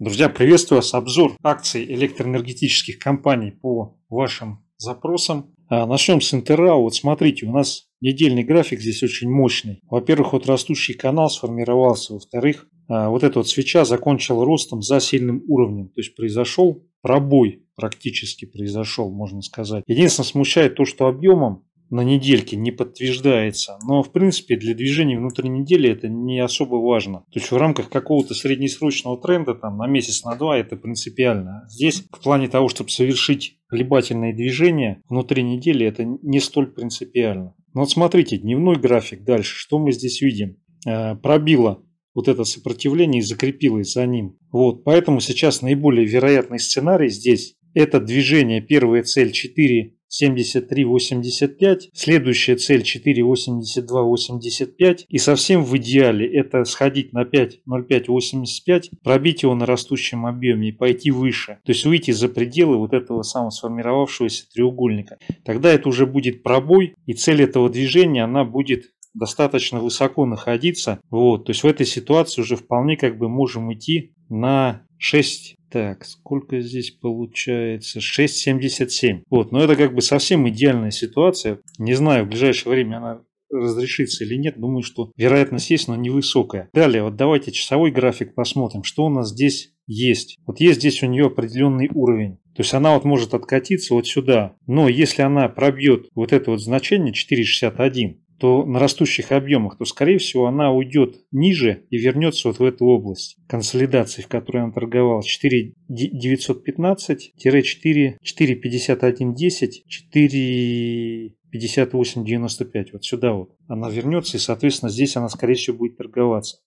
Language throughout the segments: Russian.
Друзья, приветствую вас. Обзор акций электроэнергетических компаний по вашим запросам. А, начнем с Интера. Вот смотрите, у нас недельный график здесь очень мощный. Во-первых, вот растущий канал сформировался. Во-вторых, а, вот эта вот свеча закончила ростом за сильным уровнем. То есть произошел пробой практически произошел, можно сказать. Единственное, смущает то, что объемом на недельке не подтверждается. Но, в принципе, для движения внутри недели это не особо важно. То есть в рамках какого-то среднесрочного тренда там, на месяц, на два это принципиально. Здесь в плане того, чтобы совершить колебательные движения внутри недели, это не столь принципиально. Но вот смотрите, дневной график дальше. Что мы здесь видим? Э, пробило вот это сопротивление и закрепилось за ним. Вот, поэтому сейчас наиболее вероятный сценарий здесь это движение первая цель 4 73, 85. следующая цель 85. и совсем в идеале это сходить на 5, 05, 85. пробить его на растущем объеме и пойти выше, то есть выйти за пределы вот этого самого сформировавшегося треугольника. Тогда это уже будет пробой и цель этого движения она будет достаточно высоко находиться. Вот, то есть в этой ситуации уже вполне как бы можем идти на 6 так, сколько здесь получается? 6,77. Вот, но ну, это как бы совсем идеальная ситуация. Не знаю, в ближайшее время она разрешится или нет, думаю, что вероятность есть, но невысокая. Далее, вот давайте часовой график посмотрим, что у нас здесь есть. Вот есть здесь у нее определенный уровень. То есть она вот может откатиться вот сюда. Но если она пробьет вот это вот значение 4,61, то на растущих объемах, то, скорее всего, она уйдет ниже и вернется вот в эту область консолидации, в которой она торговала 4 915 4 451 10 4 58.95, вот сюда вот. Она вернется, и, соответственно, здесь она, скорее всего, будет торговаться.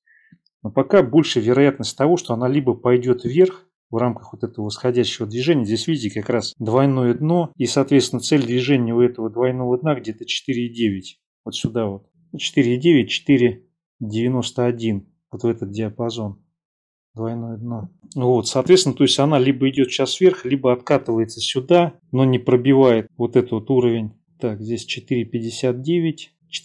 Но пока больше вероятность того, что она либо пойдет вверх в рамках вот этого восходящего движения. Здесь видите как раз двойное дно и, соответственно, цель движения у этого двойного дна где-то 4,9 вот сюда вот. 4,9, ну, 4,91, вот в этот диапазон. Двойное дно. Ну вот, соответственно, то есть она либо идет сейчас вверх, либо откатывается сюда, но не пробивает вот этот вот уровень. Так, здесь 4,59.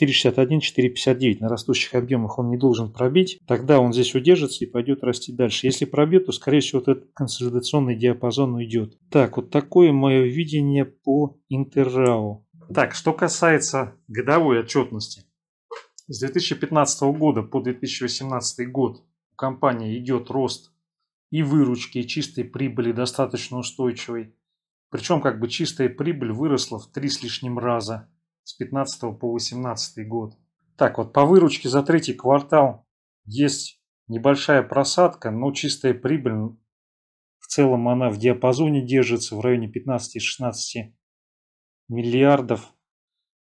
4,61, 4,59 на растущих объемах он не должен пробить, тогда он здесь удержится и пойдет расти дальше. Если пробьет, то, скорее всего, вот этот консолидационный диапазон уйдет. Так, вот такое мое видение по Интеррау. Так, что касается годовой отчетности. С 2015 года по 2018 год у компании идет рост и выручки, и чистой прибыли достаточно устойчивый. Причем как бы чистая прибыль выросла в три с лишним раза с 15 по 18 год. Так вот, по выручке за третий квартал есть небольшая просадка, но чистая прибыль в целом она в диапазоне держится в районе 15-16 миллиардов.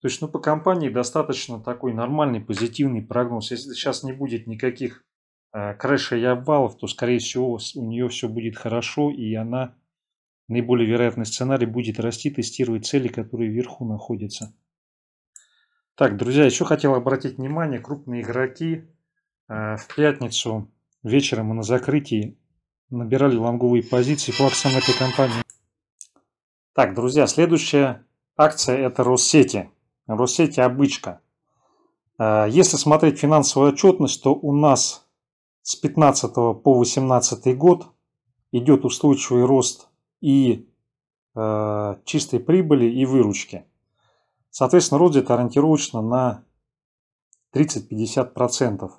То есть, ну, по компании достаточно такой нормальный, позитивный прогноз. Если сейчас не будет никаких э, крэшей и обвалов, то, скорее всего, у нее все будет хорошо, и она, наиболее вероятный сценарий, будет расти, тестировать цели, которые вверху находятся. Так, друзья, еще хотел обратить внимание, крупные игроки э, в пятницу вечером и на закрытии набирали лонговые позиции по акциям этой компании. Так, друзья, следующая акция это Россети. Россети обычка. Э, если смотреть финансовую отчетность, то у нас с 15 по 18 год идет устойчивый рост и э, чистой прибыли, и выручки. Соответственно, рост где-то ориентировочно на 30-50%.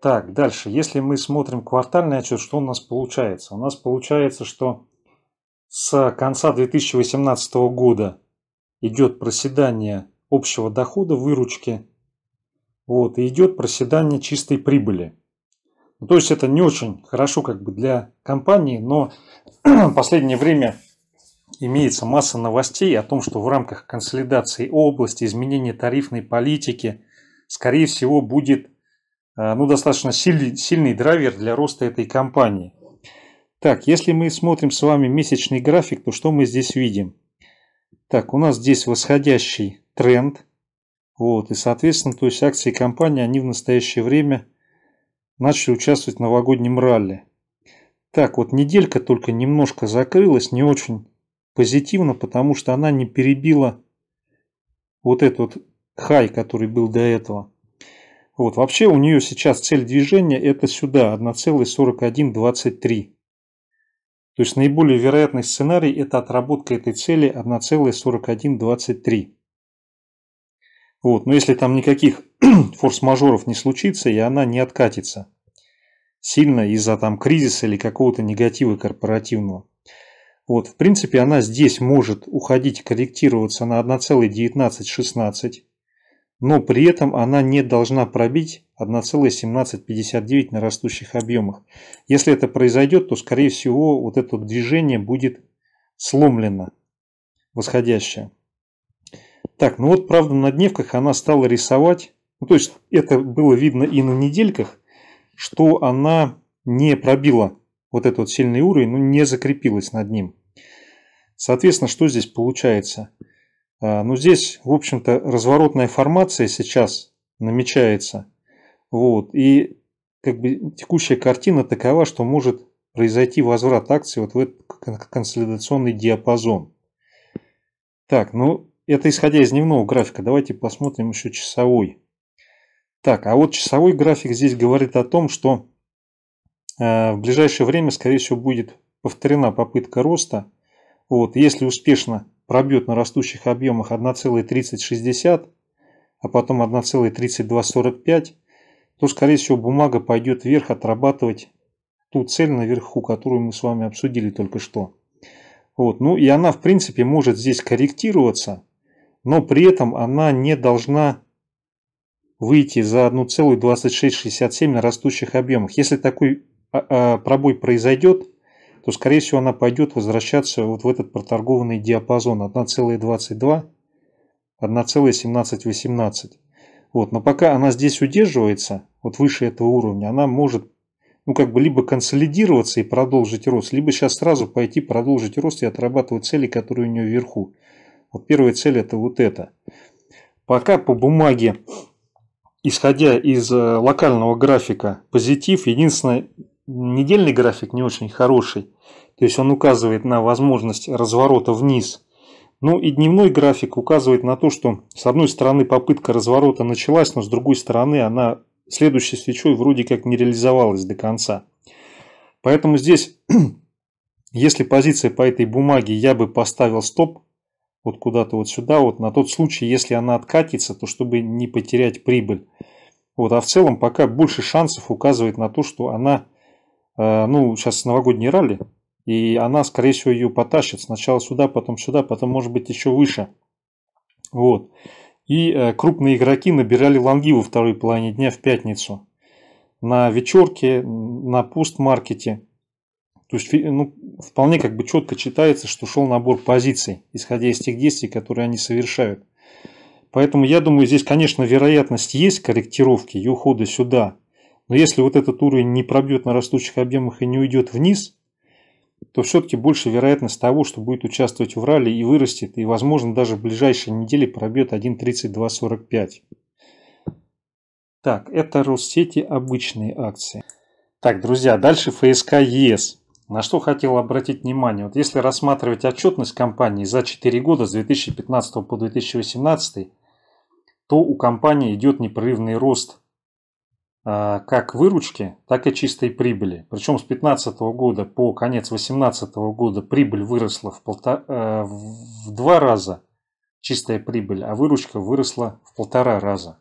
Так, дальше. Если мы смотрим квартальный отчет, что у нас получается? У нас получается, что с конца 2018 года идет проседание общего дохода, выручки, вот, и идет проседание чистой прибыли. Ну, то есть это не очень хорошо как бы для компании, но в последнее время имеется масса новостей о том, что в рамках консолидации области, изменения тарифной политики, скорее всего, будет э, ну, достаточно сильный, сильный драйвер для роста этой компании. Так, если мы смотрим с вами месячный график, то что мы здесь видим? Так, у нас здесь восходящий тренд. Вот, и, соответственно, то есть акции компании, они в настоящее время начали участвовать в новогоднем ралли. Так, вот неделька только немножко закрылась, не очень позитивно, потому что она не перебила вот этот хай, который был до этого. Вот, вообще у нее сейчас цель движения это сюда, 1,4123. То есть наиболее вероятный сценарий – это отработка этой цели 1,4123. Вот. Но если там никаких форс-мажоров не случится, и она не откатится сильно из-за там кризиса или какого-то негатива корпоративного. Вот, в принципе, она здесь может уходить, корректироваться на 1,1916 но при этом она не должна пробить 1,1759 на растущих объемах. Если это произойдет, то скорее всего вот это движение будет сломлено, восходящее. Так, ну вот правда на дневках она стала рисовать, ну, то есть это было видно и на недельках, что она не пробила вот этот вот сильный уровень, ну не закрепилась над ним. Соответственно, что здесь получается – а, Но ну, здесь, в общем-то, разворотная формация сейчас намечается. Вот. И как бы текущая картина такова, что может произойти возврат акций вот в этот консолидационный диапазон. Так, ну это исходя из дневного графика. Давайте посмотрим еще часовой. Так, а вот часовой график здесь говорит о том, что э, в ближайшее время, скорее всего, будет повторена попытка роста. Вот, если успешно пробьет на растущих объемах 1,3060, а потом 1,3245, то, скорее всего, бумага пойдет вверх отрабатывать ту цель наверху, которую мы с вами обсудили только что. Вот. Ну и она, в принципе, может здесь корректироваться, но при этом она не должна выйти за 1,2667 на растущих объемах. Если такой а, а, пробой произойдет, то, скорее всего, она пойдет возвращаться вот в этот проторгованный диапазон 1,22, 1,1718. Вот. Но пока она здесь удерживается, вот выше этого уровня, она может ну, как бы либо консолидироваться и продолжить рост, либо сейчас сразу пойти продолжить рост и отрабатывать цели, которые у нее вверху. Вот первая цель это вот это. Пока по бумаге, исходя из э, локального графика, позитив. Единственное, недельный график не очень хороший, то есть он указывает на возможность разворота вниз. Ну и дневной график указывает на то, что с одной стороны попытка разворота началась, но с другой стороны она следующей свечой вроде как не реализовалась до конца. Поэтому здесь, если позиция по этой бумаге, я бы поставил стоп вот куда-то вот сюда, вот на тот случай, если она откатится, то чтобы не потерять прибыль. Вот, а в целом пока больше шансов указывает на то, что она Э, ну, сейчас новогодние ралли, и она, скорее всего, ее потащит сначала сюда, потом сюда, потом, может быть, еще выше. Вот. И э, крупные игроки набирали лонги во второй половине дня в пятницу. На вечерке, на пустмаркете. То есть, ну, вполне как бы четко читается, что шел набор позиций, исходя из тех действий, которые они совершают. Поэтому я думаю, здесь, конечно, вероятность есть корректировки и ухода сюда – но если вот этот уровень не пробьет на растущих объемах и не уйдет вниз, то все-таки больше вероятность того, что будет участвовать в ралли и вырастет, и, возможно, даже в ближайшие недели пробьет 1.3245. Так, это Россети обычные акции. Так, друзья, дальше ФСК ЕС. На что хотел обратить внимание. Вот если рассматривать отчетность компании за 4 года, с 2015 по 2018, то у компании идет непрерывный рост а, как выручки, так и чистой прибыли. Причем с 2015 года по конец 2018 года прибыль выросла в, полтора, э, в два раза, чистая прибыль, а выручка выросла в полтора раза.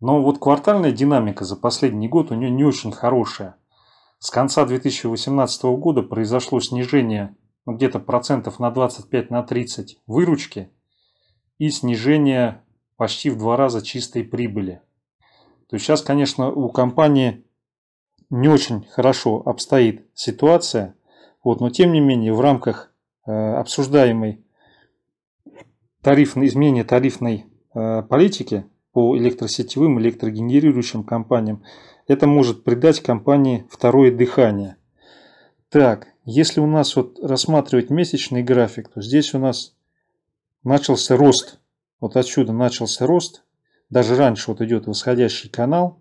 Но вот квартальная динамика за последний год у нее не очень хорошая. С конца 2018 года произошло снижение ну, где-то процентов на 25-30 на 30 выручки и снижение почти в два раза чистой прибыли – то сейчас, конечно, у компании не очень хорошо обстоит ситуация, вот, но тем не менее в рамках э, обсуждаемой тарифной, изменения тарифной э, политики по электросетевым, электрогенерирующим компаниям, это может придать компании второе дыхание. Так, если у нас вот рассматривать месячный график, то здесь у нас начался рост. Вот отсюда начался рост даже раньше вот идет восходящий канал,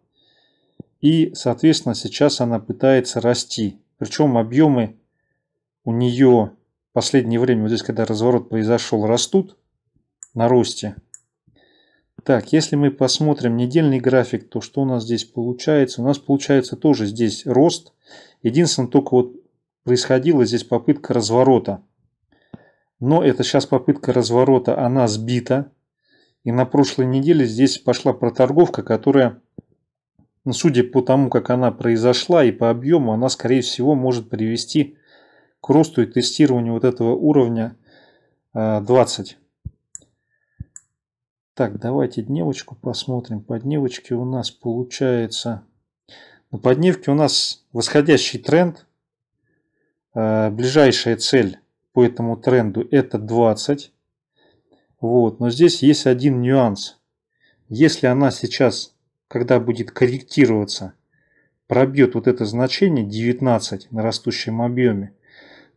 и, соответственно, сейчас она пытается расти. Причем объемы у нее в последнее время, вот здесь, когда разворот произошел, растут на росте. Так, если мы посмотрим недельный график, то что у нас здесь получается? У нас получается тоже здесь рост. Единственное, только вот происходила здесь попытка разворота. Но это сейчас попытка разворота, она сбита. И на прошлой неделе здесь пошла проторговка, которая, ну, судя по тому, как она произошла и по объему, она, скорее всего, может привести к росту и тестированию вот этого уровня 20. А, так, давайте дневочку посмотрим. По дневочке у нас получается... На ну, подневке у нас восходящий тренд. А, ближайшая цель по этому тренду это 20. Вот. Но здесь есть один нюанс. Если она сейчас, когда будет корректироваться, пробьет вот это значение 19 на растущем объеме,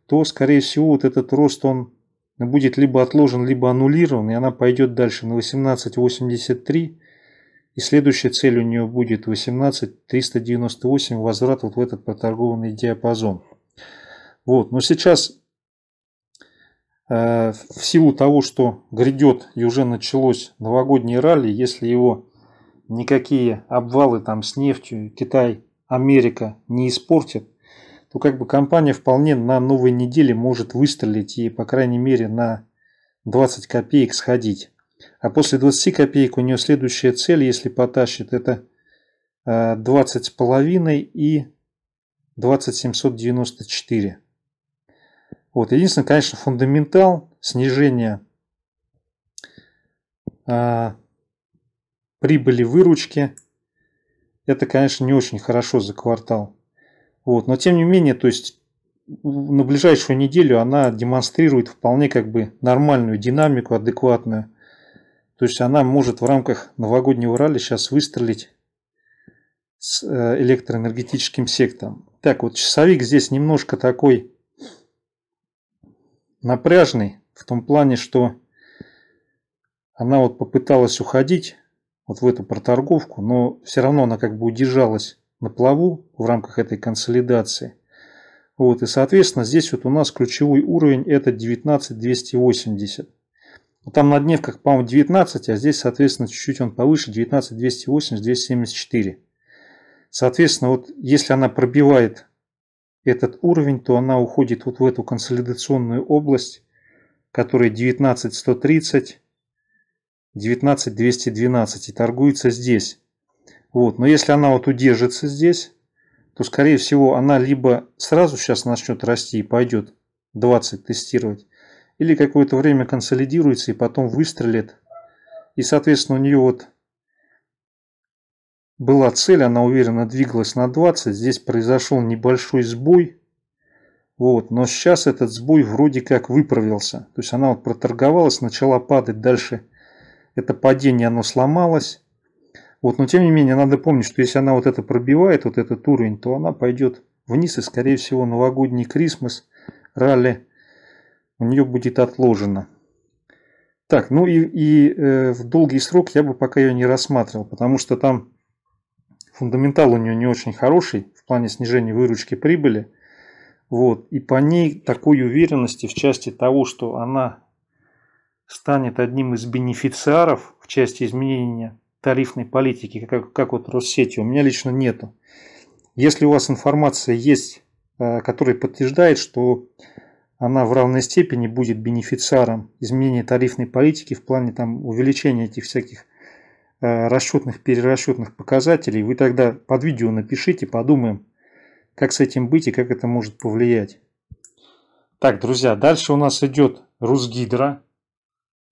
то, скорее всего, вот этот рост, он будет либо отложен, либо аннулирован, и она пойдет дальше на 18,83, и следующая цель у нее будет 18,398, возврат вот в этот проторгованный диапазон. Вот, но сейчас Э, в силу того, что грядет и уже началось новогоднее ралли, если его никакие обвалы там с нефтью, Китай, Америка не испортят, то как бы компания вполне на новой неделе может выстрелить и, по крайней мере, на 20 копеек сходить. А после 20 копеек у нее следующая цель, если потащит, это 20,5 э, и 2794. Вот. Единственное, конечно, фундаментал снижение а, прибыли выручки. Это, конечно, не очень хорошо за квартал. Вот. Но тем не менее, то есть на ближайшую неделю она демонстрирует вполне как бы нормальную динамику, адекватную. То есть она может в рамках новогоднего ралли сейчас выстрелить с э, электроэнергетическим сектором. Так вот, часовик здесь немножко такой напряжный в том плане, что она вот попыталась уходить вот в эту проторговку, но все равно она как бы удержалась на плаву в рамках этой консолидации. Вот, и, соответственно, здесь вот у нас ключевой уровень это 19280. Ну, там на дневках, по-моему, 19, а здесь, соответственно, чуть-чуть он повыше, 19, 280, 274. Соответственно, вот если она пробивает этот уровень, то она уходит вот в эту консолидационную область, которая 19130, 19212 и торгуется здесь. Вот. Но если она вот удержится здесь, то скорее всего она либо сразу сейчас начнет расти и пойдет 20 тестировать, или какое-то время консолидируется и потом выстрелит. И соответственно у нее вот была цель, она уверенно двигалась на 20, здесь произошел небольшой сбой, вот, но сейчас этот сбой вроде как выправился, то есть она вот проторговалась, начала падать, дальше это падение, оно сломалось, вот, но тем не менее надо помнить, что если она вот это пробивает, вот этот уровень, то она пойдет вниз и скорее всего новогодний Крисмас, ралли у нее будет отложено. Так, ну и, и э, в долгий срок я бы пока ее не рассматривал, потому что там фундаментал у нее не очень хороший в плане снижения выручки прибыли. Вот. И по ней такой уверенности в части того, что она станет одним из бенефициаров в части изменения тарифной политики, как, как вот Россети, у меня лично нету. Если у вас информация есть, э, которая подтверждает, что она в равной степени будет бенефициаром изменения тарифной политики в плане там, увеличения этих всяких Э, расчетных, перерасчетных показателей, вы тогда под видео напишите, подумаем, как с этим быть и как это может повлиять. Так, друзья, дальше у нас идет Русгидро.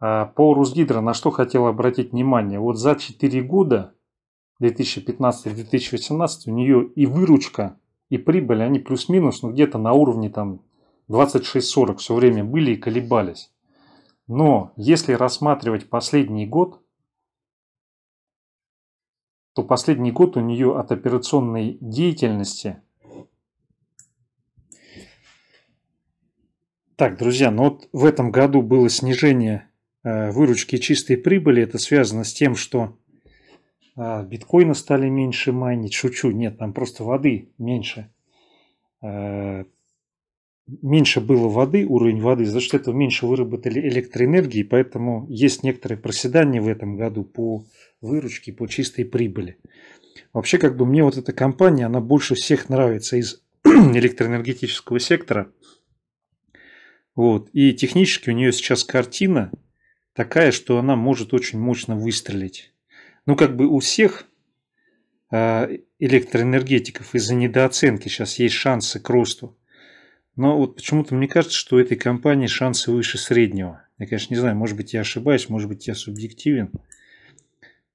А, по Русгидро на что хотел обратить внимание. Вот за 4 года 2015-2018 у нее и выручка, и прибыль, они плюс-минус, ну где-то на уровне там 26-40 все время были и колебались. Но если рассматривать последний год, то последний год у нее от операционной деятельности... Так, друзья, ну вот в этом году было снижение э, выручки чистой прибыли. Это связано с тем, что э, биткоина стали меньше майнить. Шучу, нет, там просто воды меньше. Э, меньше было воды, уровень воды, за что это меньше выработали электроэнергии, поэтому есть некоторые проседания в этом году по выручки, по чистой прибыли. Вообще, как бы мне вот эта компания, она больше всех нравится из электроэнергетического сектора. Вот. И технически у нее сейчас картина такая, что она может очень мощно выстрелить. Ну, как бы у всех а, электроэнергетиков из-за недооценки сейчас есть шансы к росту. Но вот почему-то мне кажется, что у этой компании шансы выше среднего. Я, конечно, не знаю, может быть, я ошибаюсь, может быть, я субъективен.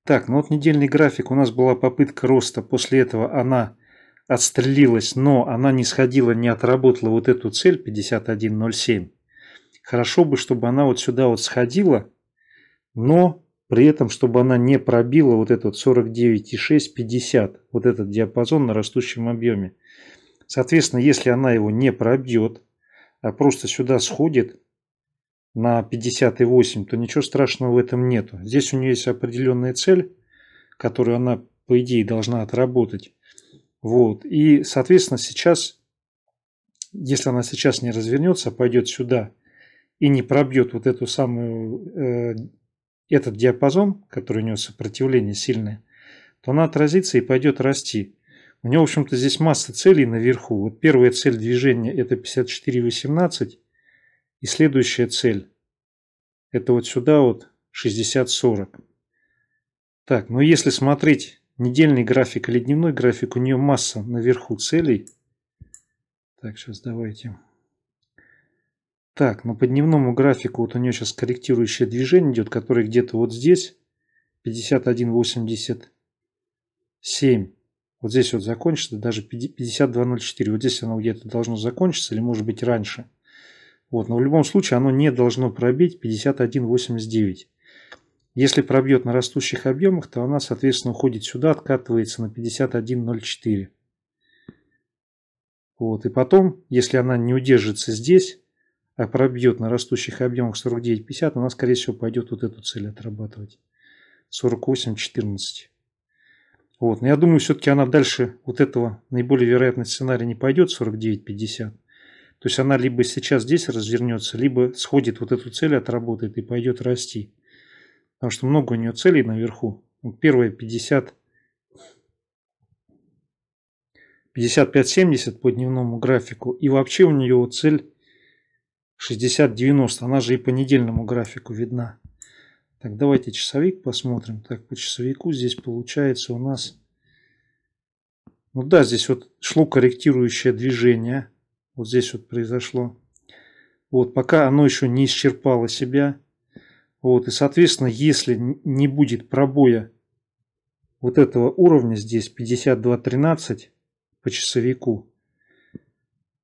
Так, ну вот недельный график, у нас была попытка роста, после этого она отстрелилась, но она не сходила, не отработала вот эту цель 51.07. Хорошо бы, чтобы она вот сюда вот сходила, но при этом, чтобы она не пробила вот этот 49,6-50, вот этот диапазон на растущем объеме. Соответственно, если она его не пробьет, а просто сюда сходит, на 50,8, то ничего страшного в этом нету Здесь у нее есть определенная цель, которую она, по идее, должна отработать. Вот. И, соответственно, сейчас, если она сейчас не развернется, пойдет сюда и не пробьет вот эту самую, э, этот диапазон, который у нее сопротивление сильное, то она отразится и пойдет расти. У нее, в общем-то, здесь масса целей наверху. Вот первая цель движения – это 54,18. И следующая цель. Это вот сюда вот 60-40. Так, ну если смотреть недельный график или дневной график, у нее масса наверху целей. Так, сейчас давайте. Так, но ну по дневному графику вот у нее сейчас корректирующее движение идет, которое где-то вот здесь 51.87. Вот здесь вот закончится, даже 52.04. Вот здесь оно где-то должно закончиться или может быть раньше. Вот, но в любом случае оно не должно пробить 51,89. Если пробьет на растущих объемах, то она, соответственно, уходит сюда, откатывается на 51,04. Вот, и потом, если она не удержится здесь, а пробьет на растущих объемах 49,50, она, скорее всего, пойдет вот эту цель отрабатывать. 48,14. Вот, но я думаю, все-таки она дальше вот этого наиболее вероятного сценария не пойдет 49,50. То есть она либо сейчас здесь развернется, либо сходит вот эту цель, отработает и пойдет расти. Потому что много у нее целей наверху. Первые 50, 55-70 по дневному графику. И вообще у нее цель 60-90. Она же и по недельному графику видна. Так, давайте часовик посмотрим. Так, по часовику здесь получается у нас... Ну да, здесь вот шло корректирующее движение вот здесь вот произошло. Вот, пока оно еще не исчерпало себя. Вот, и, соответственно, если не будет пробоя вот этого уровня здесь 52.13 по часовику,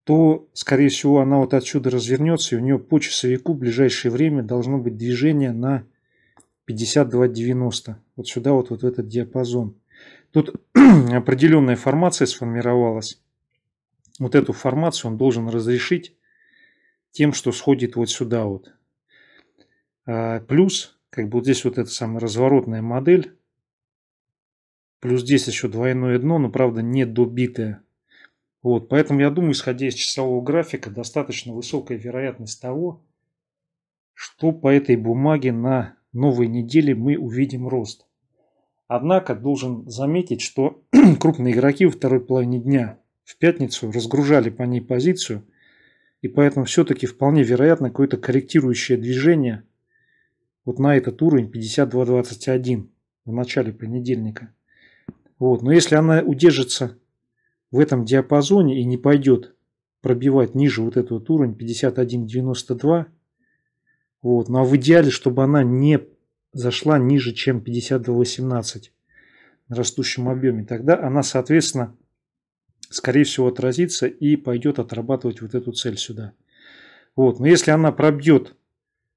то, скорее всего, она вот отсюда развернется, и у нее по часовику в ближайшее время должно быть движение на 52.90. Вот сюда вот, вот в этот диапазон. Тут определенная формация сформировалась вот эту формацию он должен разрешить тем, что сходит вот сюда вот. А, плюс, как бы вот здесь вот эта самая разворотная модель. Плюс здесь еще двойное дно, но правда не добитое. Вот, поэтому я думаю, исходя из часового графика, достаточно высокая вероятность того, что по этой бумаге на новой неделе мы увидим рост. Однако должен заметить, что крупные игроки во второй половине дня в пятницу разгружали по ней позицию, и поэтому все-таки вполне вероятно какое-то корректирующее движение вот на этот уровень 52.21 в начале понедельника. Вот. Но если она удержится в этом диапазоне и не пойдет пробивать ниже вот этот вот уровень 51.92, вот. ну а в идеале, чтобы она не зашла ниже, чем 52.18 на растущем объеме, тогда она, соответственно, скорее всего, отразится и пойдет отрабатывать вот эту цель сюда. Вот. Но если она пробьет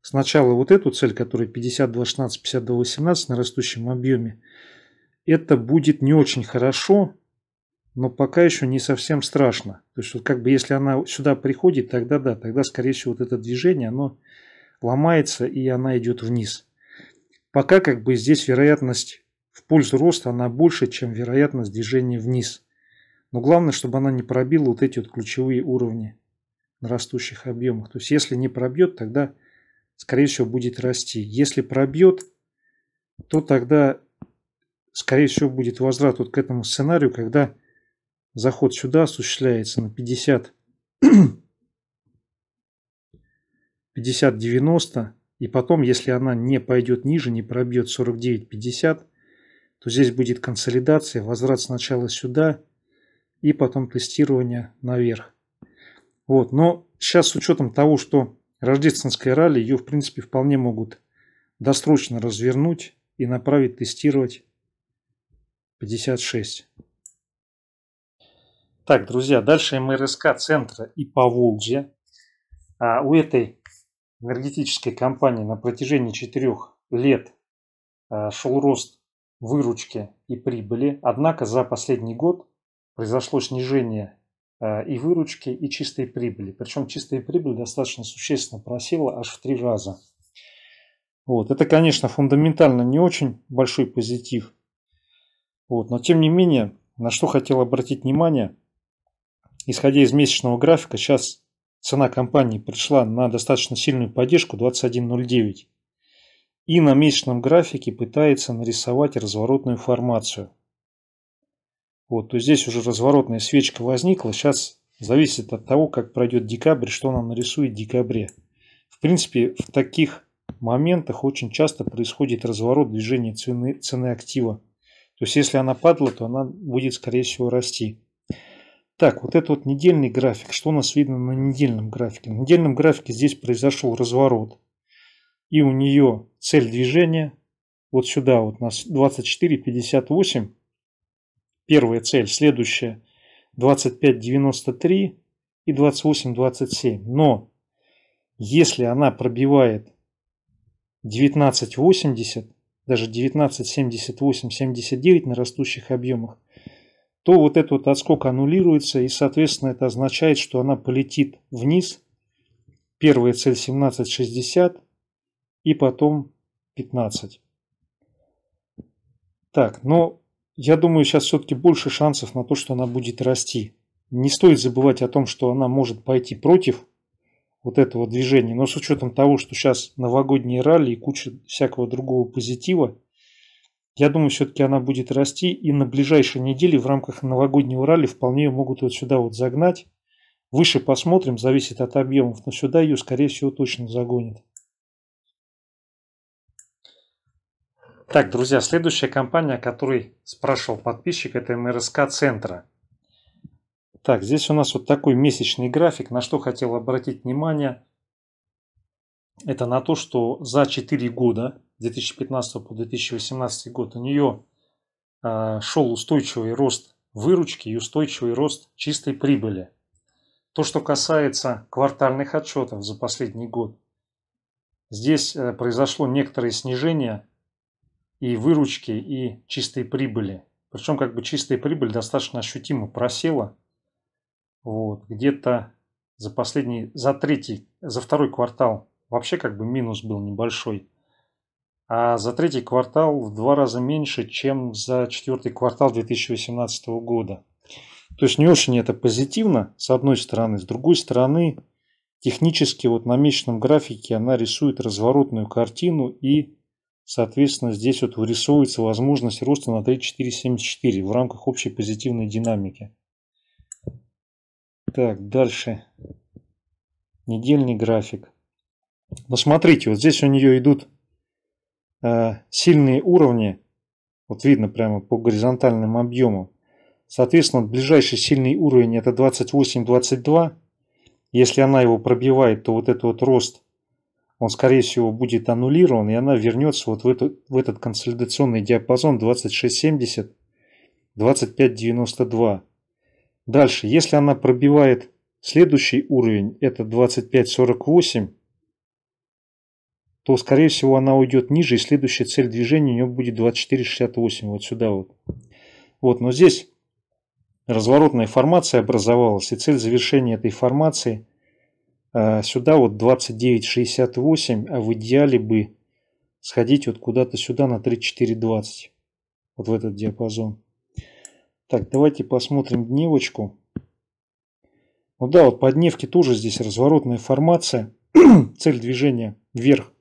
сначала вот эту цель, которая 52.16, 52.18 на растущем объеме, это будет не очень хорошо, но пока еще не совсем страшно. То есть, вот как бы если она сюда приходит, тогда да, тогда, скорее всего, вот это движение, оно ломается и она идет вниз. Пока как бы здесь вероятность в пользу роста, она больше, чем вероятность движения вниз. Но главное, чтобы она не пробила вот эти вот ключевые уровни на растущих объемах. То есть если не пробьет, тогда, скорее всего, будет расти. Если пробьет, то тогда, скорее всего, будет возврат вот к этому сценарию, когда заход сюда осуществляется на 50, 50-90, и потом, если она не пойдет ниже, не пробьет 49-50, то здесь будет консолидация, возврат сначала сюда – и потом тестирование наверх. Вот, но сейчас с учетом того, что рождественская ралли, ее в принципе вполне могут досрочно развернуть и направить тестировать 56. Так, друзья, дальше МРСК центра и по Волжье. А у этой энергетической компании на протяжении четырех лет а, шел рост выручки и прибыли. Однако за последний год произошло снижение э, и выручки, и чистой прибыли. Причем чистая прибыль достаточно существенно просела аж в три раза. Вот. Это, конечно, фундаментально не очень большой позитив. Вот. Но, тем не менее, на что хотел обратить внимание, исходя из месячного графика, сейчас цена компании пришла на достаточно сильную поддержку 21.09 и на месячном графике пытается нарисовать разворотную формацию – вот, то здесь уже разворотная свечка возникла. Сейчас зависит от того, как пройдет декабрь, что она нарисует в декабре. В принципе, в таких моментах очень часто происходит разворот движения цены, цены актива. То есть, если она падала, то она будет, скорее всего, расти. Так, вот этот вот недельный график. Что у нас видно на недельном графике? На недельном графике здесь произошел разворот. И у нее цель движения вот сюда вот у нас 24,58. Первая цель, следующая, 25.93 и 28.27. Но если она пробивает 19.80, даже 19.78, 79 на растущих объемах, то вот этот вот отскок аннулируется, и, соответственно, это означает, что она полетит вниз. Первая цель 17.60 и потом 15. Так, но я думаю, сейчас все-таки больше шансов на то, что она будет расти. Не стоит забывать о том, что она может пойти против вот этого движения, но с учетом того, что сейчас новогодние ралли и куча всякого другого позитива, я думаю, все-таки она будет расти, и на ближайшей неделе в рамках новогоднего ралли вполне ее могут вот сюда вот загнать. Выше посмотрим, зависит от объемов, но сюда ее, скорее всего, точно загонят. Так, друзья, следующая компания, которую спрашивал подписчик, это МРСК Центра. Так, здесь у нас вот такой месячный график. На что хотел обратить внимание, это на то, что за 4 года, 2015 по 2018 год, у нее э, шел устойчивый рост выручки и устойчивый рост чистой прибыли. То, что касается квартальных отчетов за последний год, здесь э, произошло некоторое снижение и выручки, и чистой прибыли. Причем как бы чистая прибыль достаточно ощутимо просела. Вот, где-то за последний, за третий, за второй квартал вообще как бы минус был небольшой. А за третий квартал в два раза меньше, чем за четвертый квартал 2018 года. То есть не очень это позитивно, с одной стороны. С другой стороны, технически вот на месячном графике она рисует разворотную картину и Соответственно, здесь вот вырисовывается возможность роста на 3,474 в рамках общей позитивной динамики. Так, дальше. Недельный график. Но ну, смотрите, вот здесь у нее идут э, сильные уровни. Вот видно прямо по горизонтальным объемам. Соответственно, ближайший сильный уровень это 28-22. Если она его пробивает, то вот этот вот рост он, скорее всего, будет аннулирован, и она вернется вот в, эту, в этот консолидационный диапазон 2670-2592. Дальше, если она пробивает следующий уровень, это 2548, то, скорее всего, она уйдет ниже, и следующая цель движения у нее будет 2468, вот сюда вот. Вот, но здесь разворотная формация образовалась, и цель завершения этой формации – а, сюда вот 29.68, а в идеале бы сходить вот куда-то сюда на 34.20. Вот в этот диапазон. Так, давайте посмотрим дневочку. Ну да, вот по дневке тоже здесь разворотная формация. Цель движения вверх.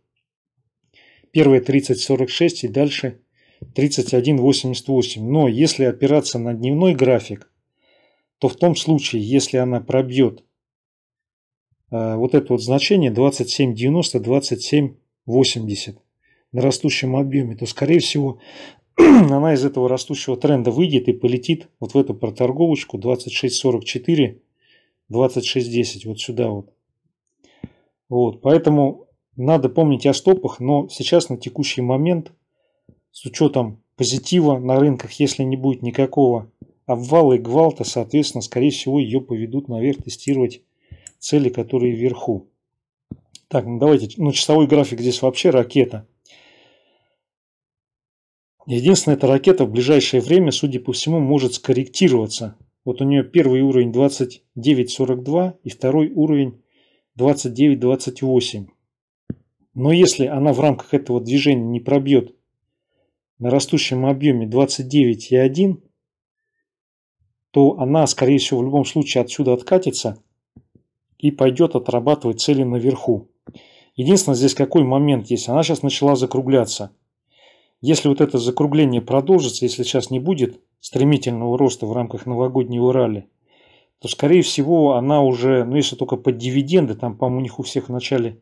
Первые 30.46 и дальше 31.88. Но если опираться на дневной график, то в том случае, если она пробьет а, вот это вот значение 27,90, 27,80 на растущем объеме, то, скорее всего, она из этого растущего тренда выйдет и полетит вот в эту проторговочку 26.44, 26.10, вот сюда вот. Вот, поэтому надо помнить о стопах, но сейчас на текущий момент с учетом позитива на рынках, если не будет никакого обвала и гвалта, соответственно, скорее всего, ее поведут наверх тестировать цели, которые вверху. Так, ну давайте, ну часовой график здесь вообще ракета. Единственное, эта ракета в ближайшее время, судя по всему, может скорректироваться. Вот у нее первый уровень 29.42 и второй уровень 29.28. Но если она в рамках этого движения не пробьет на растущем объеме 29,1, то она, скорее всего, в любом случае отсюда откатится и пойдет отрабатывать цели наверху. Единственное, здесь какой момент есть. Она сейчас начала закругляться. Если вот это закругление продолжится, если сейчас не будет стремительного роста в рамках новогоднего ралли, то, скорее всего, она уже, ну, если только под дивиденды, там, по-моему, у них у всех в начале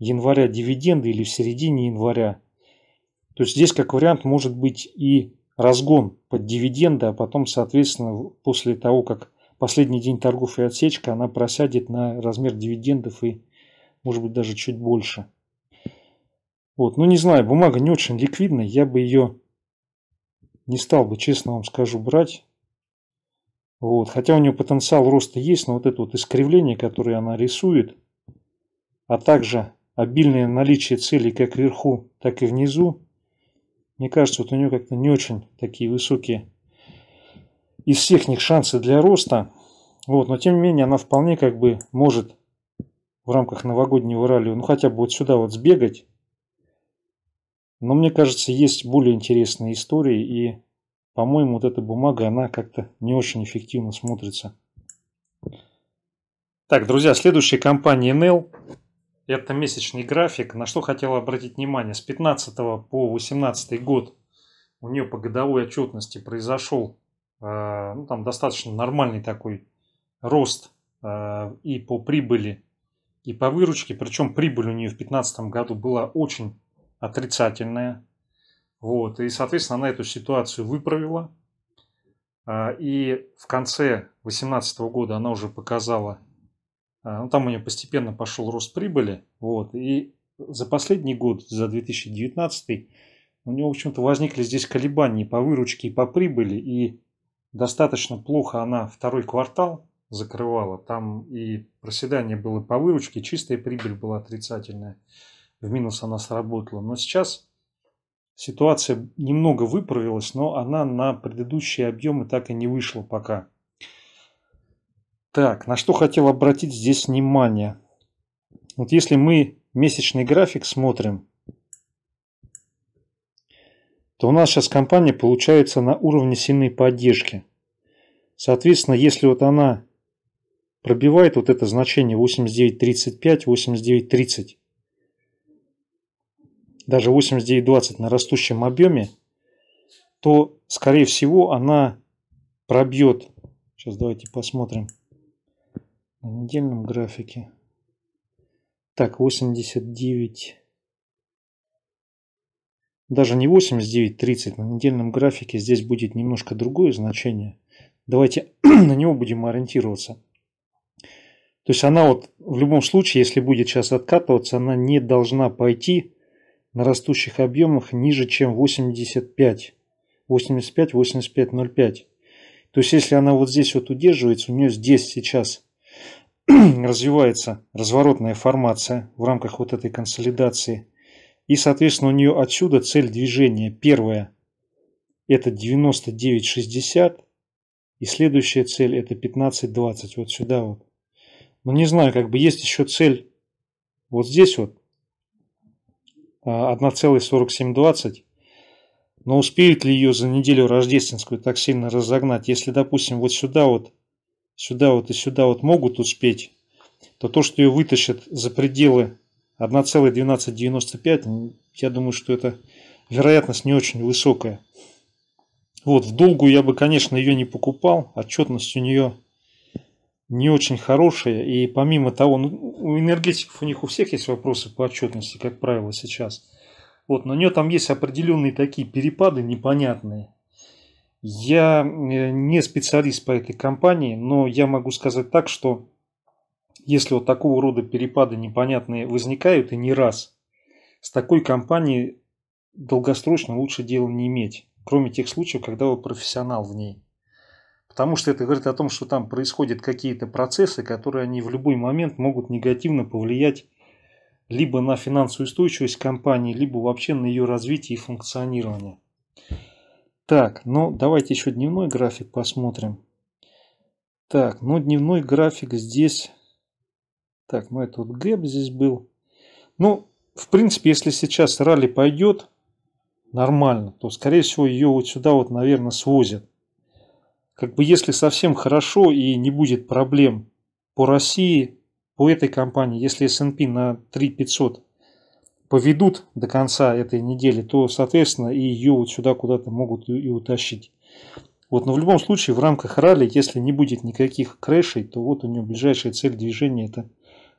января дивиденды или в середине января, то есть здесь, как вариант, может быть и разгон под дивиденды, а потом, соответственно, после того, как последний день торгов и отсечка, она просядет на размер дивидендов и, может быть, даже чуть больше. Вот, ну не знаю, бумага не очень ликвидная, я бы ее не стал бы, честно вам скажу, брать. Вот, хотя у нее потенциал роста есть, но вот это вот искривление, которое она рисует, а также обильное наличие целей как вверху, так и внизу, мне кажется, вот у нее как-то не очень такие высокие из всех них шансы для роста. Вот, но тем не менее она вполне как бы может в рамках новогоднего ралли, ну хотя бы вот сюда вот сбегать. Но мне кажется, есть более интересные истории, и, по-моему, вот эта бумага, она как-то не очень эффективно смотрится. Так, друзья, следующая компания NL. Это месячный график. На что хотел обратить внимание. С 15 по 18 год у нее по годовой отчетности произошел а, ну, там достаточно нормальный такой рост а, и по прибыли, и по выручке. Причем прибыль у нее в 2015 году была очень отрицательная. Вот. И, соответственно, она эту ситуацию выправила. А, и в конце 2018 года она уже показала, ну, там у нее постепенно пошел рост прибыли. Вот. И за последний год, за 2019, у нее, в общем-то, возникли здесь колебания по выручке и по прибыли. И достаточно плохо она второй квартал закрывала. Там и проседание было по выручке, чистая прибыль была отрицательная. В минус она сработала. Но сейчас ситуация немного выправилась, но она на предыдущие объемы так и не вышла пока. Так, на что хотел обратить здесь внимание. Вот если мы месячный график смотрим, то у нас сейчас компания получается на уровне сильной поддержки. Соответственно, если вот она пробивает вот это значение 89.35, 89.30, даже 89.20 на растущем объеме, то, скорее всего, она пробьет. Сейчас давайте посмотрим на недельном графике. Так, 89. Даже не 89.30, на недельном графике здесь будет немножко другое значение. Давайте на него будем ориентироваться. То есть она вот в любом случае, если будет сейчас откатываться, она не должна пойти на растущих объемах ниже, чем 85. 85, 85,05. То есть если она вот здесь вот удерживается, у нее здесь сейчас развивается разворотная формация в рамках вот этой консолидации – и, соответственно, у нее отсюда цель движения. Первая – это 99,60. И следующая цель – это 15,20. Вот сюда вот. Но ну, не знаю, как бы есть еще цель вот здесь вот. 1,4720. А, но успеют ли ее за неделю рождественскую так сильно разогнать? Если, допустим, вот сюда вот, сюда вот и сюда вот могут успеть, то то, что ее вытащат за пределы 1,1295, ну, я думаю, что это вероятность не очень высокая. Вот, в долгую я бы, конечно, ее не покупал, отчетность у нее не очень хорошая. И помимо того, ну, у энергетиков у них у всех есть вопросы по отчетности, как правило, сейчас. Вот, но у нее там есть определенные такие перепады непонятные. Я э, не специалист по этой компании, но я могу сказать так, что если вот такого рода перепады непонятные возникают и не раз, с такой компанией долгосрочно лучше дело не иметь, кроме тех случаев, когда вы профессионал в ней. Потому что это говорит о том, что там происходят какие-то процессы, которые они в любой момент могут негативно повлиять либо на финансовую устойчивость компании, либо вообще на ее развитие и функционирование. Так, ну давайте еще дневной график посмотрим. Так, ну дневной график здесь так, ну это вот гэп здесь был. Ну, в принципе, если сейчас ралли пойдет нормально, то, скорее всего, ее вот сюда вот, наверное, свозят. Как бы если совсем хорошо и не будет проблем по России, по этой компании, если S&P на 3500 поведут до конца этой недели, то, соответственно, и ее вот сюда куда-то могут и, и утащить. Вот, но в любом случае, в рамках ралли, если не будет никаких крэшей, то вот у нее ближайшая цель движения – это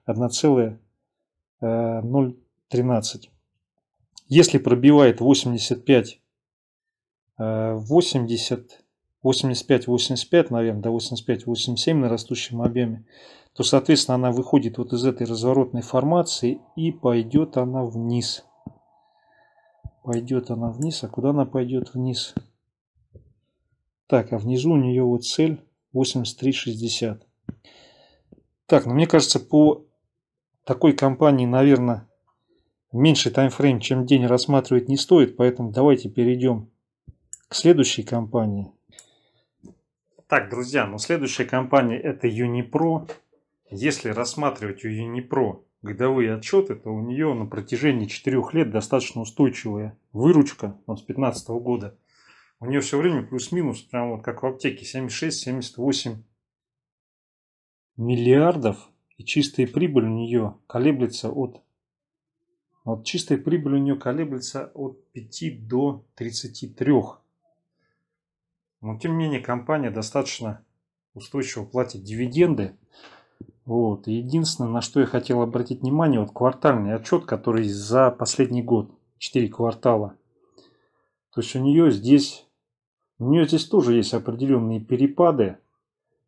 1,013. Э, Если пробивает 85, 80, 85-85, наверное, до 85-87 на растущем объеме, то, соответственно, она выходит вот из этой разворотной формации и пойдет она вниз. Пойдет она вниз. А куда она пойдет вниз? Так, а внизу у нее вот цель 83,60. Так, ну мне кажется, по такой компании, наверное, меньший таймфрейм, чем день рассматривать не стоит, поэтому давайте перейдем к следующей компании. Так, друзья, ну следующая компания это Unipro. Если рассматривать у Unipro годовые отчеты, то у нее на протяжении 4 лет достаточно устойчивая выручка ну, с 2015 года. У нее все время плюс-минус, прям вот как в аптеке, 76-78 миллиардов и чистая прибыль у нее колеблется от вот чистая прибыль у нее колеблется от 5 до 33. Но тем не менее компания достаточно устойчиво платит дивиденды. Вот. И единственное, на что я хотел обратить внимание, вот квартальный отчет, который за последний год, 4 квартала. То есть у нее здесь, у нее здесь тоже есть определенные перепады,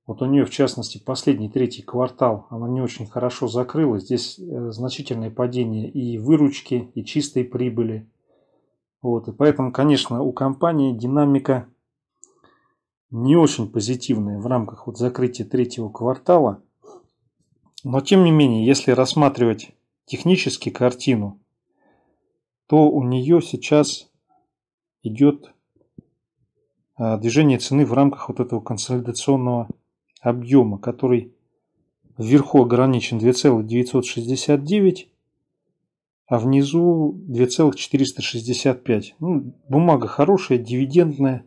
вот у нее, в частности, последний третий квартал, она не очень хорошо закрыла. Здесь э, значительное падение и выручки, и чистой прибыли. Вот, и поэтому, конечно, у компании динамика не очень позитивная в рамках вот закрытия третьего квартала. Но, тем не менее, если рассматривать технически картину, то у нее сейчас идет э, движение цены в рамках вот этого консолидационного объема, который вверху ограничен 2,969, а внизу 2,465. Ну, бумага хорошая, дивидендная,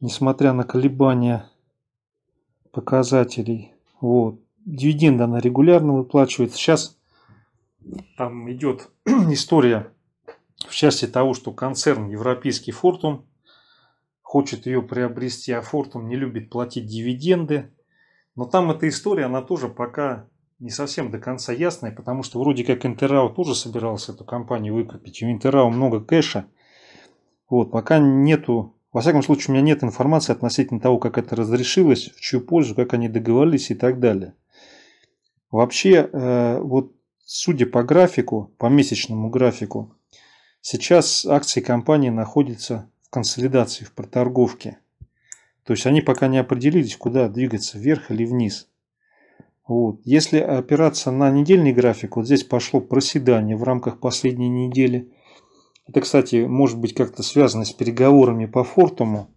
несмотря на колебания показателей. Вот. Дивиденды она регулярно выплачивает. Сейчас там идет история в части того, что концерн европейский Фортум хочет ее приобрести, а он не любит платить дивиденды. Но там эта история, она тоже пока не совсем до конца ясная, потому что вроде как Интерау тоже собирался эту компанию выкупить. У Интерау много кэша. Вот, пока нету, во всяком случае, у меня нет информации относительно того, как это разрешилось, в чью пользу, как они договорились и так далее. Вообще, э, вот судя по графику, по месячному графику, сейчас акции компании находятся консолидации в проторговке. То есть они пока не определились, куда двигаться, вверх или вниз. Вот. Если опираться на недельный график, вот здесь пошло проседание в рамках последней недели. Это, кстати, может быть как-то связано с переговорами по фортуму.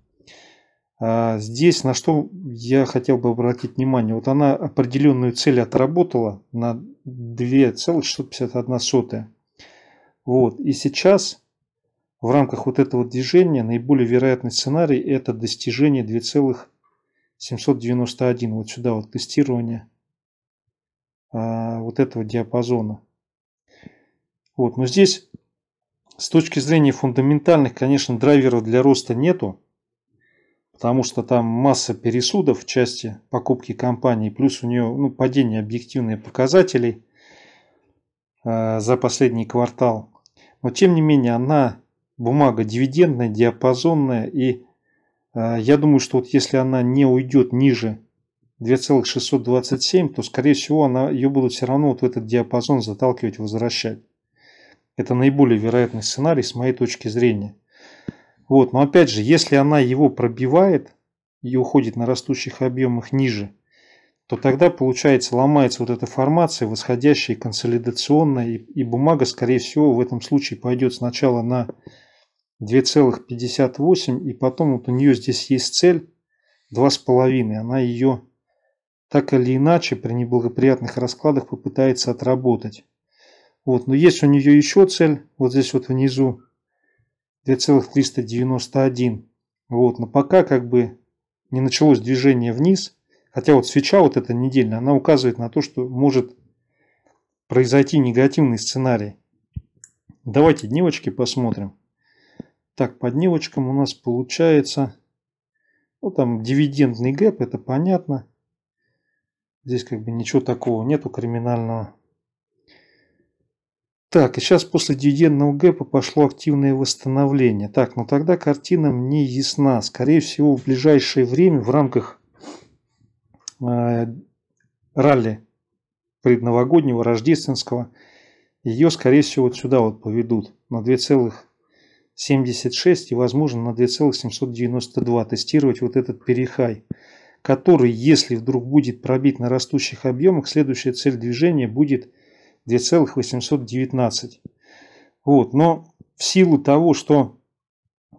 А здесь на что я хотел бы обратить внимание. Вот она определенную цель отработала на 2,651. Вот. И сейчас в рамках вот этого движения наиболее вероятный сценарий – это достижение 2,791. Вот сюда вот тестирование а, вот этого диапазона. Вот, но здесь с точки зрения фундаментальных, конечно, драйверов для роста нету, потому что там масса пересудов в части покупки компании, плюс у нее ну, падение объективных показателей э, за последний квартал. Но тем не менее она бумага дивидендная, диапазонная, и э, я думаю, что вот если она не уйдет ниже 2,627, то, скорее всего, она, ее будут все равно вот в этот диапазон заталкивать, возвращать. Это наиболее вероятный сценарий с моей точки зрения. Вот, но опять же, если она его пробивает и уходит на растущих объемах ниже, то тогда, получается, ломается вот эта формация, восходящая, консолидационная, и, и бумага, скорее всего, в этом случае пойдет сначала на 2,58, и потом вот у нее здесь есть цель 2,5. Она ее так или иначе при неблагоприятных раскладах попытается отработать. Вот, но есть у нее еще цель, вот здесь вот внизу 2,391. Вот, но пока как бы не началось движение вниз, хотя вот свеча вот эта недельная, она указывает на то, что может произойти негативный сценарий. Давайте дневочки посмотрим. Так, по девочкам у нас получается, ну там дивидендный гэп, это понятно. Здесь как бы ничего такого нету криминального. Так, и сейчас после дивидендного гэпа пошло активное восстановление. Так, но ну тогда картина мне ясна. Скорее всего, в ближайшее время в рамках э, ралли предновогоднего, рождественского, ее, скорее всего, вот сюда вот поведут на 2,5 76 и возможно на 2,792 тестировать вот этот перехай, который, если вдруг будет пробит на растущих объемах, следующая цель движения будет 2,819. Вот, но в силу того, что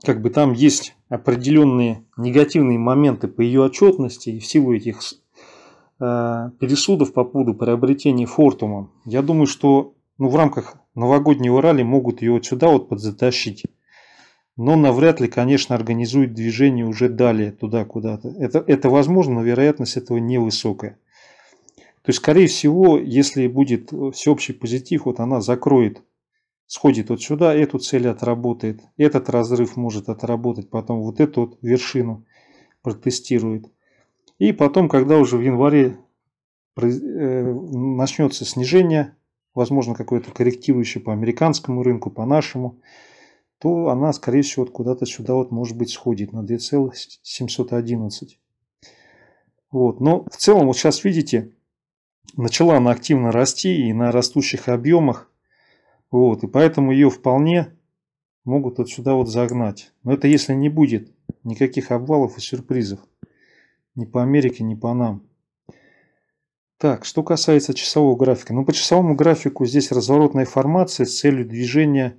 как бы там есть определенные негативные моменты по ее отчетности и в силу этих э, пересудов по поводу приобретения фортума, я думаю, что ну, в рамках новогоднего ралли могут ее вот сюда вот подзатащить но навряд ли, конечно, организует движение уже далее, туда куда-то. Это, это возможно, но вероятность этого невысокая. То есть, скорее всего, если будет всеобщий позитив, вот она закроет, сходит вот сюда, эту цель отработает, этот разрыв может отработать, потом вот эту вот вершину протестирует. И потом, когда уже в январе э, начнется снижение, возможно, какое-то корректирующее по американскому рынку, по нашему рынку, то она, скорее всего, вот куда-то сюда вот, может быть, сходит на 2,711. Вот. Но в целом, вот сейчас видите, начала она активно расти и на растущих объемах. Вот. И поэтому ее вполне могут вот сюда вот загнать. Но это если не будет никаких обвалов и сюрпризов. Ни по Америке, ни по нам. Так, что касается часового графика. Ну, по часовому графику здесь разворотная формация с целью движения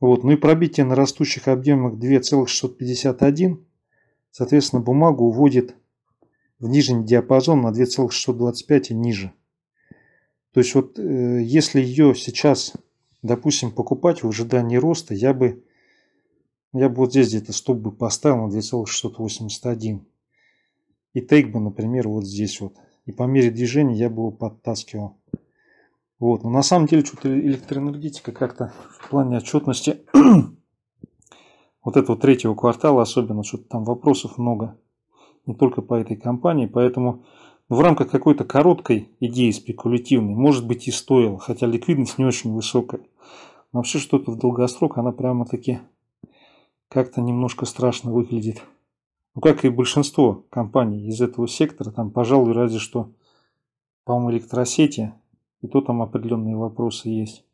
Вот, ну и пробитие на растущих объемах 2,651, соответственно, бумагу уводит в нижний диапазон на 2,625 и ниже. То есть вот э, если ее сейчас, допустим, покупать в ожидании роста, я бы, я бы вот здесь где-то стоп бы поставил на 2,681. И тейк бы, например, вот здесь вот. И по мере движения я бы его подтаскивал. Вот. Но на самом деле что-то электроэнергетика как-то в плане отчетности вот этого третьего квартала особенно, что-то там вопросов много. Не только по этой компании. Поэтому в рамках какой-то короткой идеи спекулятивной, может быть и стоило, хотя ликвидность не очень высокая. Но вообще что-то в долгосрок она прямо-таки как-то немножко страшно выглядит. Ну, как и большинство компаний из этого сектора, там, пожалуй, разве что, по-моему, электросети, и то там определенные вопросы есть.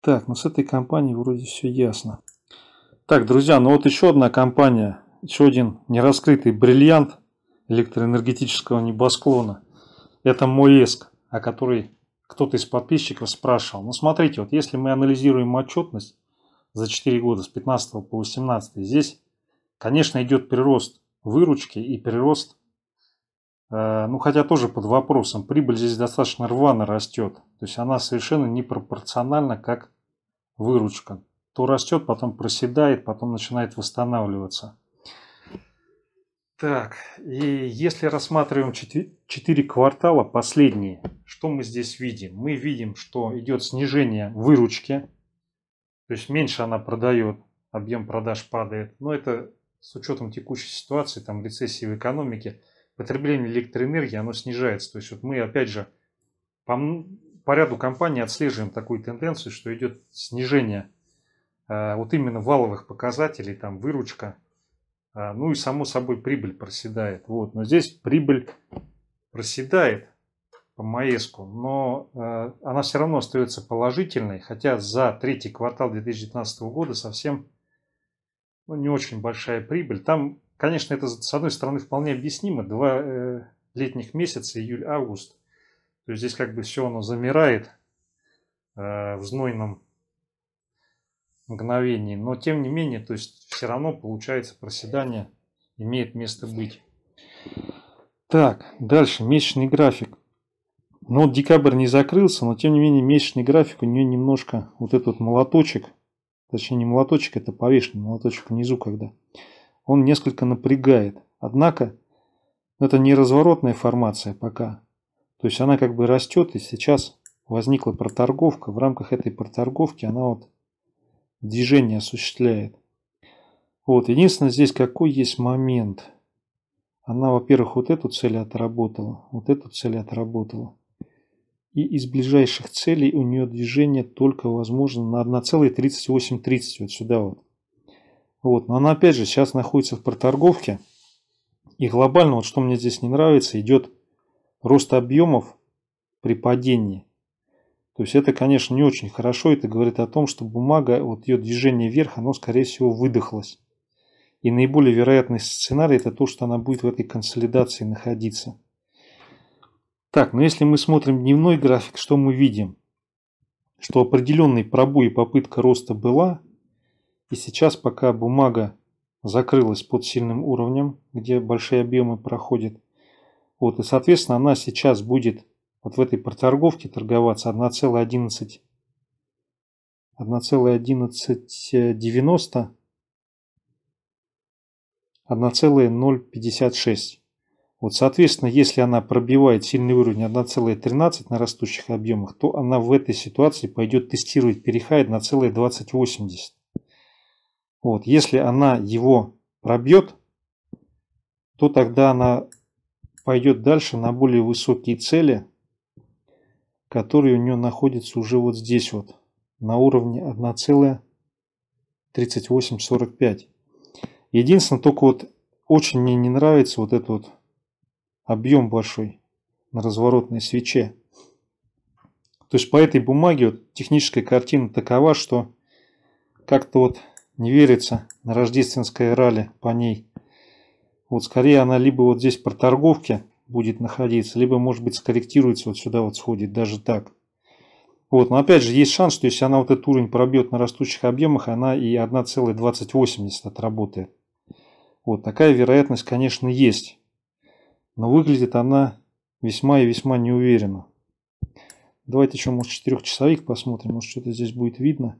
Так, ну с этой компанией вроде все ясно. Так, друзья, ну вот еще одна компания, еще один нераскрытый бриллиант электроэнергетического небосклона. Это МОЭСК, о которой кто-то из подписчиков спрашивал. Ну смотрите, вот если мы анализируем отчетность за 4 года с 15 по 18, здесь, конечно, идет прирост выручки и прирост Э, ну хотя тоже под вопросом, прибыль здесь достаточно рвано растет. То есть она совершенно непропорциональна, как выручка. То растет, потом проседает, потом начинает восстанавливаться. Так, и если рассматриваем 4, 4 квартала последние, что мы здесь видим? Мы видим, что идет снижение выручки, то есть меньше она продает, объем продаж падает. Но это с учетом текущей ситуации, там рецессии в экономике – потребление электроэнергии, оно снижается. То есть вот мы, опять же, по, по ряду компаний отслеживаем такую тенденцию, что идет снижение э, вот именно валовых показателей, там выручка, э, ну и само собой прибыль проседает. Вот. Но здесь прибыль проседает по МАЭСку, но э, она все равно остается положительной, хотя за третий квартал 2019 года совсем ну, не очень большая прибыль. Там Конечно, это, с одной стороны, вполне объяснимо. Два э, летних месяца, июль-август. То есть здесь как бы все оно замирает э, в знойном мгновении. Но, тем не менее, то есть все равно, получается, проседание имеет место быть. Так, дальше. Месячный график. Ну, вот декабрь не закрылся, но, тем не менее, месячный график у нее немножко вот этот вот молоточек. Точнее, не молоточек, это повешенный молоточек внизу, когда он несколько напрягает. Однако это не разворотная формация пока. То есть она как бы растет, и сейчас возникла проторговка. В рамках этой проторговки она вот движение осуществляет. Вот, единственное здесь какой есть момент. Она, во-первых, вот эту цель отработала, вот эту цель отработала. И из ближайших целей у нее движение только возможно на 1,3830, вот сюда вот. Вот, но она опять же сейчас находится в проторговке. И глобально, вот что мне здесь не нравится, идет рост объемов при падении. То есть это, конечно, не очень хорошо. Это говорит о том, что бумага, вот ее движение вверх, оно, скорее всего, выдохлось. И наиболее вероятный сценарий это то, что она будет в этой консолидации находиться. Так, но ну если мы смотрим дневной график, что мы видим? Что определенный пробой и попытка роста была, и сейчас, пока бумага закрылась под сильным уровнем, где большие объемы проходят, вот, и, соответственно, она сейчас будет вот в этой проторговке торговаться 1,11 1,1190 1,056. Вот, соответственно, если она пробивает сильный уровень 1,13 на растущих объемах, то она в этой ситуации пойдет тестировать перехай 1,2080. Вот, если она его пробьет, то тогда она пойдет дальше на более высокие цели, которые у нее находятся уже вот здесь вот, на уровне 1,3845. Единственное, только вот очень мне не нравится вот этот вот объем большой на разворотной свече. То есть по этой бумаге вот, техническая картина такова, что как-то вот не верится на рождественской ралли по ней. Вот скорее она либо вот здесь по торговке будет находиться, либо может быть скорректируется вот сюда вот сходит, даже так. Вот, но опять же есть шанс, что если она вот этот уровень пробьет на растущих объемах, она и 1,2080 отработает. Вот такая вероятность, конечно, есть. Но выглядит она весьма и весьма неуверенно. Давайте еще, может, четырехчасовик посмотрим, может, что-то здесь будет видно.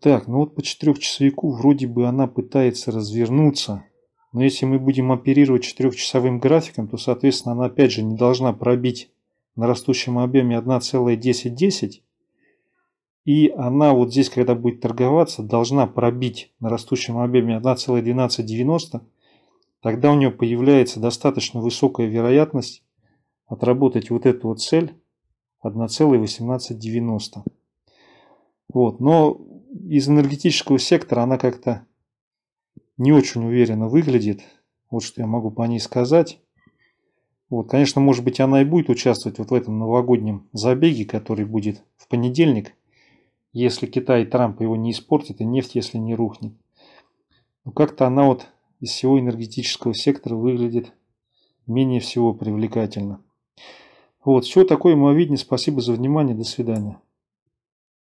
Так, ну вот по четырехчасовику вроде бы она пытается развернуться. Но если мы будем оперировать четырехчасовым графиком, то, соответственно, она опять же не должна пробить на растущем объеме 1,1010. И она вот здесь, когда будет торговаться, должна пробить на растущем объеме 1,1290. Тогда у нее появляется достаточно высокая вероятность отработать вот эту вот цель 1,1890. Вот, но из энергетического сектора она как-то не очень уверенно выглядит. Вот что я могу по ней сказать. Вот, конечно, может быть, она и будет участвовать вот в этом новогоднем забеге, который будет в понедельник, если Китай и Трамп его не испортит, и нефть, если не рухнет. Но как-то она вот из всего энергетического сектора выглядит менее всего привлекательно. Вот, всего такое, мое видение. Спасибо за внимание. До свидания.